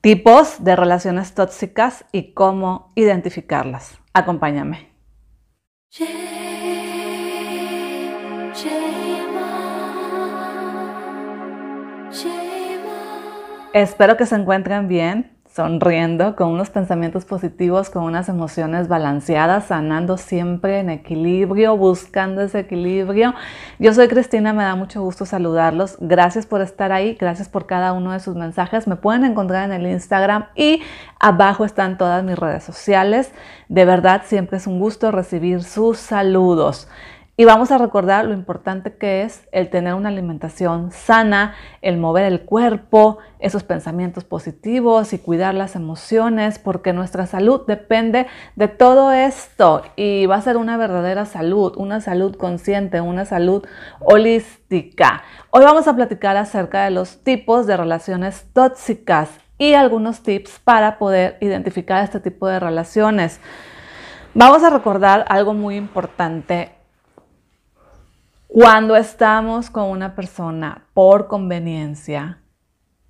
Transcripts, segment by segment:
tipos de relaciones tóxicas y cómo identificarlas. Acompáñame. Espero que se encuentren bien sonriendo, con unos pensamientos positivos, con unas emociones balanceadas, sanando siempre en equilibrio, buscando ese equilibrio. Yo soy Cristina, me da mucho gusto saludarlos. Gracias por estar ahí, gracias por cada uno de sus mensajes. Me pueden encontrar en el Instagram y abajo están todas mis redes sociales. De verdad, siempre es un gusto recibir sus saludos. Y vamos a recordar lo importante que es el tener una alimentación sana, el mover el cuerpo, esos pensamientos positivos y cuidar las emociones, porque nuestra salud depende de todo esto y va a ser una verdadera salud, una salud consciente, una salud holística. Hoy vamos a platicar acerca de los tipos de relaciones tóxicas y algunos tips para poder identificar este tipo de relaciones. Vamos a recordar algo muy importante cuando estamos con una persona por conveniencia,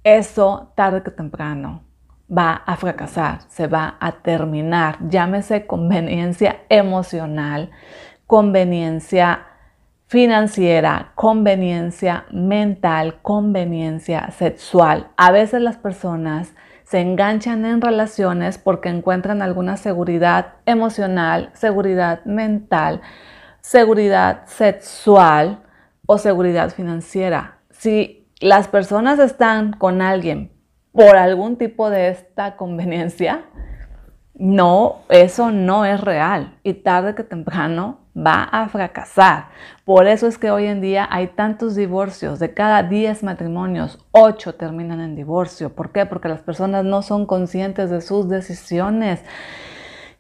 eso tarde que temprano va a fracasar, se va a terminar. Llámese conveniencia emocional, conveniencia financiera, conveniencia mental, conveniencia sexual. A veces las personas se enganchan en relaciones porque encuentran alguna seguridad emocional, seguridad mental, seguridad sexual o seguridad financiera. Si las personas están con alguien por algún tipo de esta conveniencia, no, eso no es real y tarde que temprano va a fracasar. Por eso es que hoy en día hay tantos divorcios. De cada 10 matrimonios, 8 terminan en divorcio. ¿Por qué? Porque las personas no son conscientes de sus decisiones.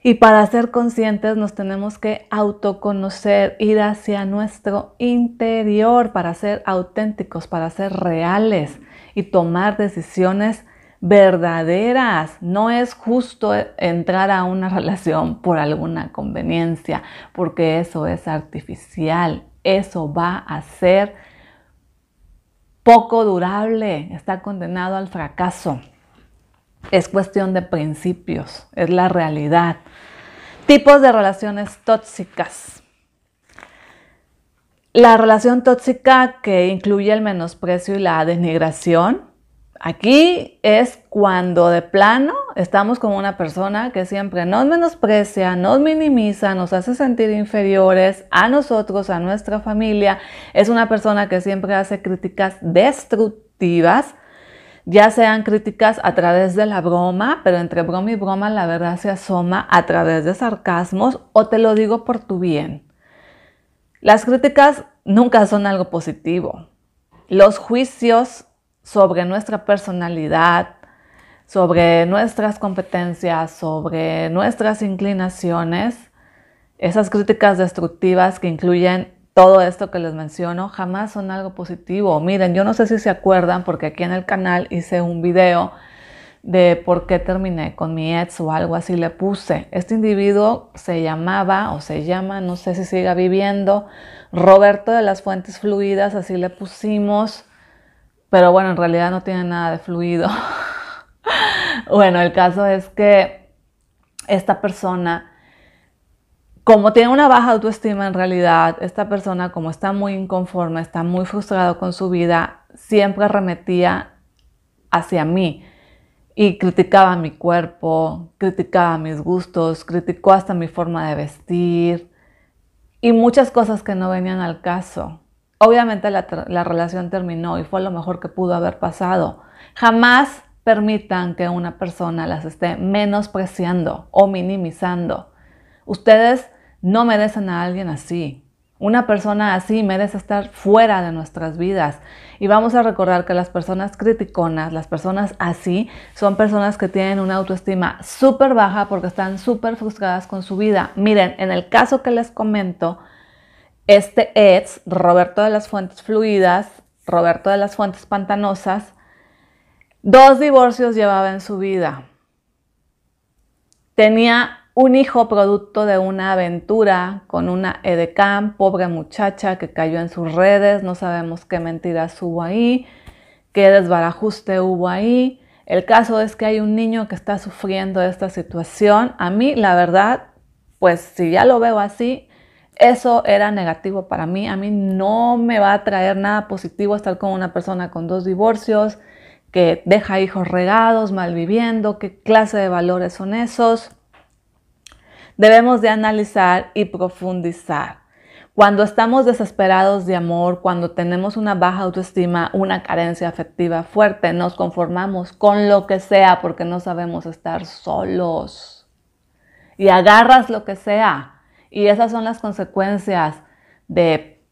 Y para ser conscientes nos tenemos que autoconocer, ir hacia nuestro interior para ser auténticos, para ser reales y tomar decisiones verdaderas. No es justo e-, entrar a una relación por alguna conveniencia, porque eso es artificial, eso va a ser poco durable, está condenado al fracaso. Es cuestión de principios, es la realidad. Tipos de relaciones tóxicas. La relación tóxica que incluye el menosprecio y la denigración. Aquí es cuando de plano estamos con una persona que siempre nos menosprecia, nos minimiza, nos hace sentir inferiores a nosotros, a nuestra familia. Es una persona que siempre hace críticas destructivas ya sean críticas a través de la broma, pero entre broma y broma la verdad se asoma a través de sarcasmos o te lo digo por tu bien. Las críticas nunca son algo positivo. Los juicios sobre nuestra personalidad, sobre nuestras competencias, sobre nuestras inclinaciones, esas críticas destructivas que incluyen todo esto que les menciono jamás son algo positivo. Miren, yo no sé si se acuerdan porque aquí en el canal hice un video de por qué terminé con mi ex o algo así le puse. Este individuo se llamaba o se llama, no sé si siga viviendo, Roberto de las Fuentes Fluidas, así le pusimos, pero bueno, en realidad no tiene nada de fluido. bueno, el caso es que esta persona como tiene una baja autoestima en realidad, esta persona como está muy inconforme, está muy frustrado con su vida, siempre remetía hacia mí y criticaba mi cuerpo, criticaba mis gustos, criticó hasta mi forma de vestir y muchas cosas que no venían al caso. Obviamente la, relación terminó y fue lo mejor que pudo haber pasado. Jamás permitan que una persona las esté menospreciando o minimizando. Ustedes no merecen a alguien así. Una persona así merece estar fuera de nuestras vidas. Y vamos a recordar que las personas criticonas, las personas así, son personas que tienen una autoestima súper baja porque están súper frustradas con su vida. Miren, en el caso que les comento, este ex, Roberto de las Fuentes Fluidas, Roberto de las Fuentes Pantanosas, dos divorcios llevaba en su vida. Tenía un hijo producto de una aventura con una edecán, pobre muchacha que cayó en sus redes, no sabemos qué mentiras hubo ahí, qué desbarajuste hubo ahí. El caso es que hay un niño que está sufriendo esta situación. A mí, la verdad, pues si ya lo veo así, eso era negativo para mí. A mí no me va a traer nada positivo estar con una persona con dos divorcios, que deja hijos regados, malviviendo, qué clase de valores son esos debemos de analizar y profundizar. Cuando estamos desesperados de amor, cuando tenemos una baja autoestima, una carencia afectiva fuerte, nos conformamos con lo que sea porque no sabemos estar solos. Y agarras lo que sea. Y esas son las consecuencias de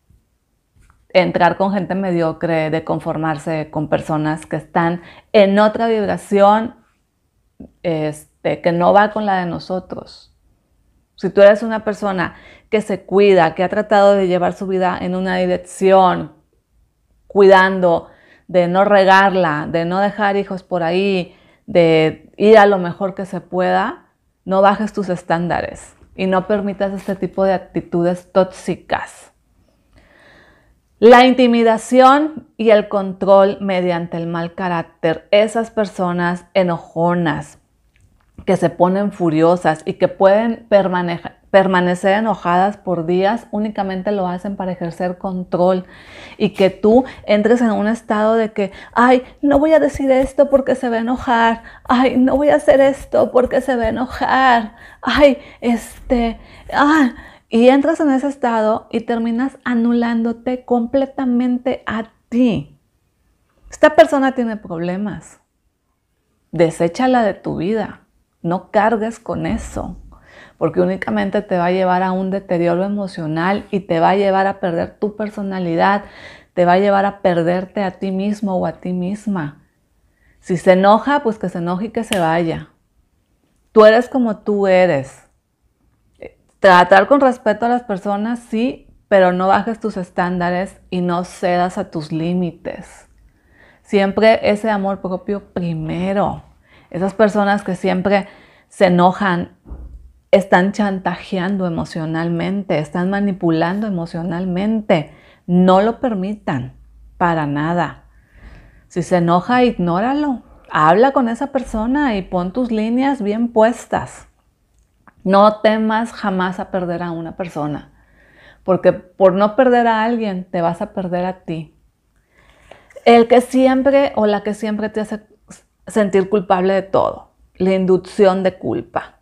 entrar con gente mediocre, de conformarse con personas que están en otra vibración este, que no va con la de nosotros. Si tú eres una persona que se cuida, que ha tratado de llevar su vida en una dirección, cuidando, de no regarla, de no dejar hijos por ahí, de ir a lo mejor que se pueda, no bajes tus estándares y no permitas este tipo de actitudes tóxicas. La intimidación y el control mediante el mal carácter, esas personas enojonas, que se ponen furiosas y que pueden permanecer enojadas por días, únicamente lo hacen para ejercer control y que tú entres en un estado de que, ay, no voy a decir esto porque se va a enojar, ay, no voy a hacer esto porque se va a enojar, ay, este, ah, y entras en ese estado y terminas anulándote completamente a ti. Esta persona tiene problemas. Deséchala de tu vida. No cargues con eso, porque únicamente te va a llevar a un deterioro emocional y te va a llevar a perder tu personalidad, te va a llevar a perderte a ti mismo o a ti misma. Si se enoja, pues que se enoje y que se vaya. Tú eres como tú eres. Tratar con respeto a las personas, sí, pero no bajes tus estándares y no cedas a tus límites. Siempre ese amor propio primero. Esas personas que siempre se enojan están chantajeando emocionalmente, están manipulando emocionalmente. No lo permitan para nada. Si se enoja, ignóralo. Habla con esa persona y pon tus líneas bien puestas. No temas jamás a perder a una persona, porque por no perder a alguien te vas a perder a ti. El que siempre o la que siempre te hace sentir culpable de todo, la inducción de culpa.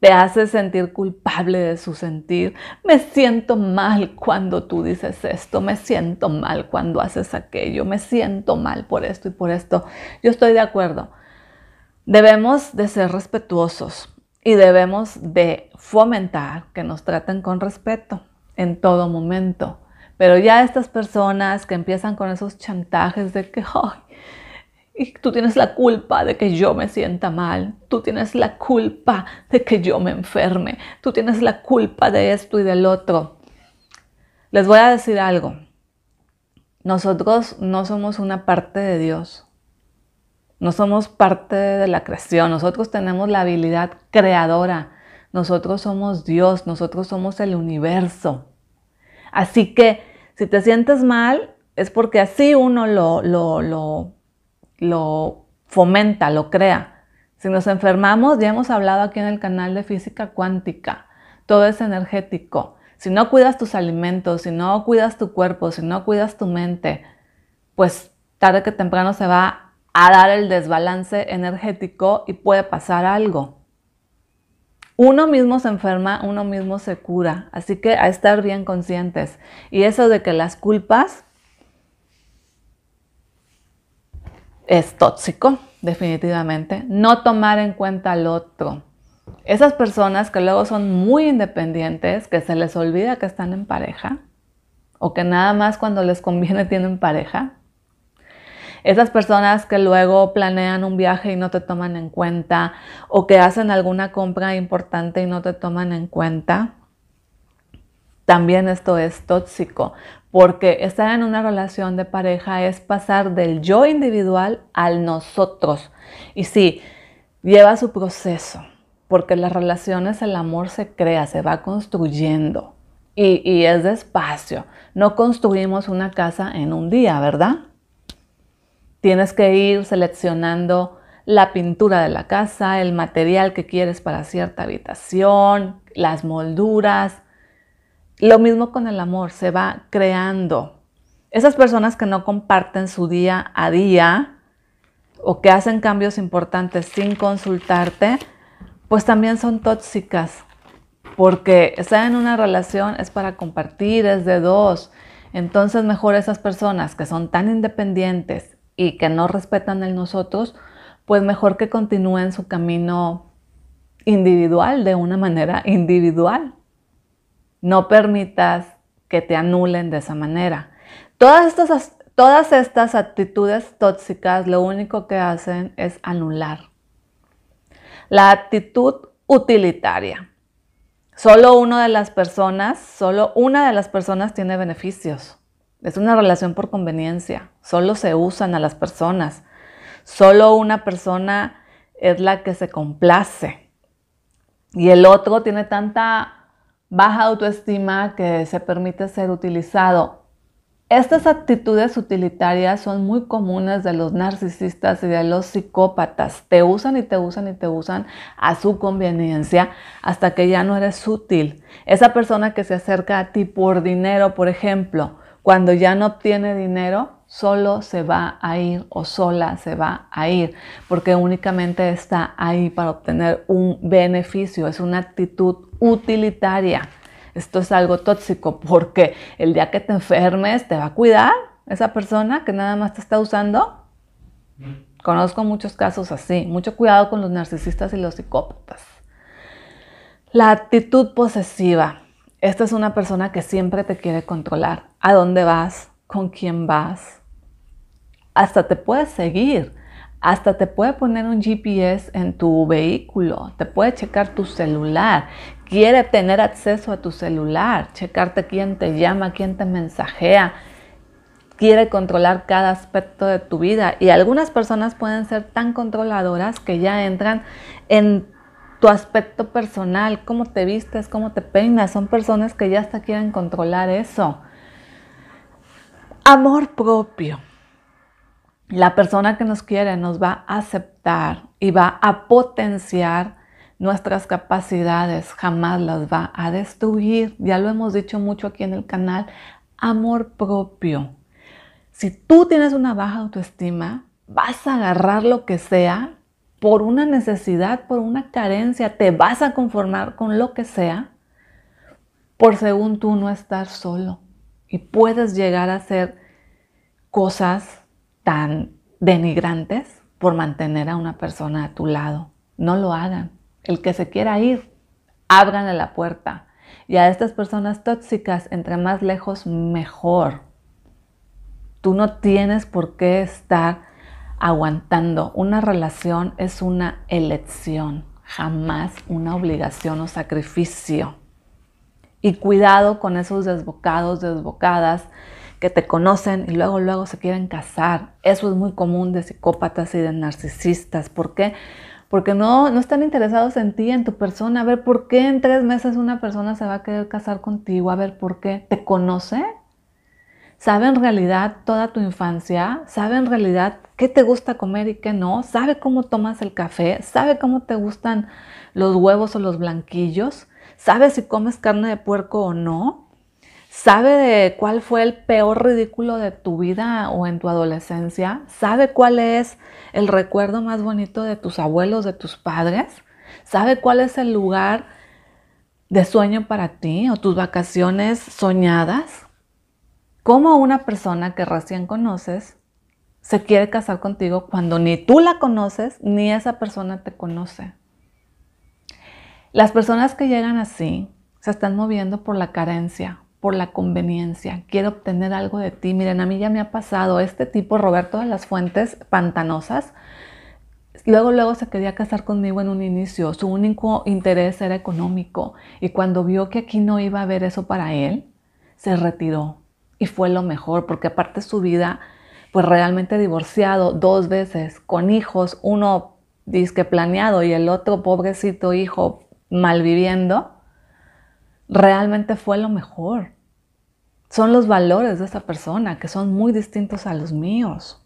Te hace sentir culpable de su sentir. Me siento mal cuando tú dices esto, me siento mal cuando haces aquello, me siento mal por esto y por esto. Yo estoy de acuerdo. Debemos de ser respetuosos y debemos de fomentar que nos traten con respeto en todo momento. Pero ya estas personas que empiezan con esos chantajes de que, y tú tienes la culpa de que yo me sienta mal, tú tienes la culpa de que yo me enferme, tú tienes la culpa de esto y del otro. Les voy a decir algo. Nosotros no somos una parte de Dios. No somos parte de la creación. Nosotros tenemos la habilidad creadora. Nosotros somos Dios. Nosotros somos el universo. Así que si te sientes mal, es porque así uno lo, lo, lo lo fomenta, lo crea. Si nos enfermamos, ya hemos hablado aquí en el canal de física cuántica, todo es energético. Si no cuidas tus alimentos, si no cuidas tu cuerpo, si no cuidas tu mente, pues tarde que temprano se va a dar el desbalance energético y puede pasar algo. Uno mismo se enferma, uno mismo se cura, así que a estar bien conscientes. Y eso de que las culpas es tóxico, definitivamente. No tomar en cuenta al otro. Esas personas que luego son muy independientes, que se les olvida que están en pareja o que nada más cuando les conviene tienen pareja. Esas personas que luego planean un viaje y no te toman en cuenta o que hacen alguna compra importante y no te toman en cuenta. También esto es tóxico porque estar en una relación de pareja es pasar del yo individual al nosotros. Y sí, lleva su proceso, porque las relaciones, el amor se crea, se va construyendo. Y, y es despacio. No construimos una casa en un día, ¿verdad? Tienes que ir seleccionando la pintura de la casa, el material que quieres para cierta habitación, las molduras, lo mismo con el amor, se va creando. Esas personas que no comparten su día a día o que hacen cambios importantes sin consultarte, pues también son tóxicas, porque estar en una relación es para compartir, es de dos. Entonces mejor esas personas que son tan independientes y que no respetan el nosotros, pues mejor que continúen su camino individual, de una manera individual. No permitas que te anulen de esa manera. Todas estas, todas estas actitudes tóxicas lo único que hacen es anular. La actitud utilitaria. Solo una de las personas, solo una de las personas tiene beneficios. Es una relación por conveniencia. Solo se usan a las personas. Solo una persona es la que se complace. Y el otro tiene tanta baja autoestima que se permite ser utilizado. Estas actitudes utilitarias son muy comunes de los narcisistas y de los psicópatas. Te usan y te usan y te usan a su conveniencia hasta que ya no eres útil. Esa persona que se acerca a ti por dinero, por ejemplo, cuando ya no obtiene dinero, solo se va a ir o sola se va a ir, porque únicamente está ahí para obtener un beneficio. Es una actitud utilitaria. Esto es algo tóxico porque el día que te enfermes, ¿te va a cuidar esa persona que nada más te está usando? Conozco muchos casos así. Mucho cuidado con los narcisistas y los psicópatas. La actitud posesiva. Esta es una persona que siempre te quiere controlar. ¿A dónde vas? ¿Con quién vas? Hasta te puedes seguir hasta te puede poner un GPS en tu vehículo, te puede checar tu celular, quiere tener acceso a tu celular, checarte quién te llama, quién te mensajea, quiere controlar cada aspecto de tu vida. Y algunas personas pueden ser tan controladoras que ya entran en tu aspecto personal, cómo te vistes, cómo te peinas. Son personas que ya hasta quieren controlar eso. Amor propio la persona que nos quiere nos va a aceptar y va a potenciar nuestras capacidades, jamás las va a destruir. Ya lo hemos dicho mucho aquí en el canal, amor propio. Si tú tienes una baja autoestima, vas a agarrar lo que sea por una necesidad, por una carencia, te vas a conformar con lo que sea, por según tú no estar solo. Y puedes llegar a hacer cosas tan denigrantes por mantener a una persona a tu lado. No lo hagan. El que se quiera ir, ábrale la puerta. Y a estas personas tóxicas, entre más lejos, mejor. Tú no tienes por qué estar aguantando. Una relación es una elección, jamás una obligación o sacrificio. Y cuidado con esos desbocados, desbocadas que te conocen y luego, luego se quieren casar. Eso es muy común de psicópatas y de narcisistas. ¿Por qué? Porque no, no están interesados en ti, en tu persona. A ver, ¿por qué en tres meses una persona se va a querer casar contigo? A ver, ¿por qué? ¿Te conoce? ¿Sabe en realidad toda tu infancia? ¿Sabe en realidad qué te gusta comer y qué no? ¿Sabe cómo tomas el café? ¿Sabe cómo te gustan los huevos o los blanquillos? ¿Sabe si comes carne de puerco o no? ¿Sabe de cuál fue el peor ridículo de tu vida o en tu adolescencia? ¿Sabe cuál es el recuerdo más bonito de tus abuelos, de tus padres? ¿Sabe cuál es el lugar de sueño para ti o tus vacaciones soñadas? ¿Cómo una persona que recién conoces se quiere casar contigo cuando ni tú la conoces ni esa persona te conoce? Las personas que llegan así se están moviendo por la carencia, por la conveniencia, quiero obtener algo de ti. Miren, a mí ya me ha pasado este tipo, Roberto de las Fuentes, pantanosas. Luego, luego se quería casar conmigo en un inicio. Su único interés era económico. Y cuando vio que aquí no iba a haber eso para él, se retiró. Y fue lo mejor, porque aparte su vida, pues realmente divorciado dos veces, con hijos, uno disque planeado y el otro pobrecito hijo malviviendo, realmente fue lo mejor son los valores de esa persona, que son muy distintos a los míos.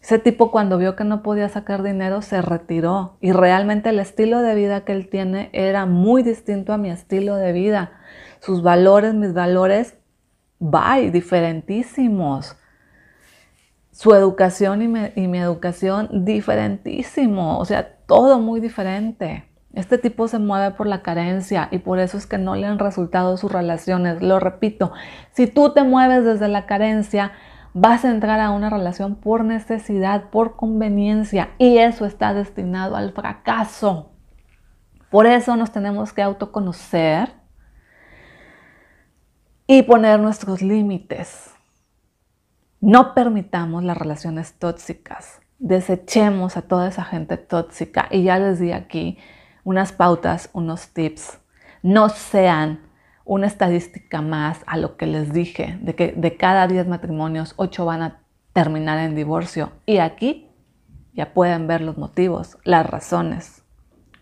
Ese tipo cuando vio que no podía sacar dinero se retiró y realmente el estilo de vida que él tiene era muy distinto a mi estilo de vida. Sus valores, mis valores, bye, diferentísimos. Su educación y, y mi educación, diferentísimo. O sea, todo muy diferente. Este tipo se mueve por la carencia y por eso es que no le han resultado sus relaciones. Lo repito, si tú te mueves desde la carencia, vas a entrar a una relación por necesidad, por conveniencia y eso está destinado al fracaso. Por eso nos tenemos que autoconocer y poner nuestros límites. No permitamos las relaciones tóxicas. Desechemos a toda esa gente tóxica. Y ya les di aquí unas pautas, unos tips. No sean una estadística más a lo que les dije, de que de cada 10 matrimonios, 8 van a terminar en divorcio. Y aquí ya pueden ver los motivos, las razones.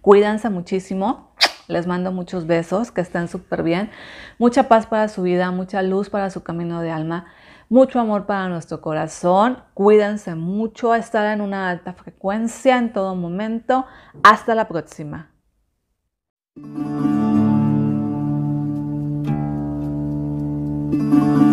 Cuídense muchísimo. Les mando muchos besos, que estén súper bien. Mucha paz para su vida, mucha luz para su camino de alma, mucho amor para nuestro corazón. Cuídense mucho, estar en una alta frecuencia en todo momento. Hasta la próxima. thank you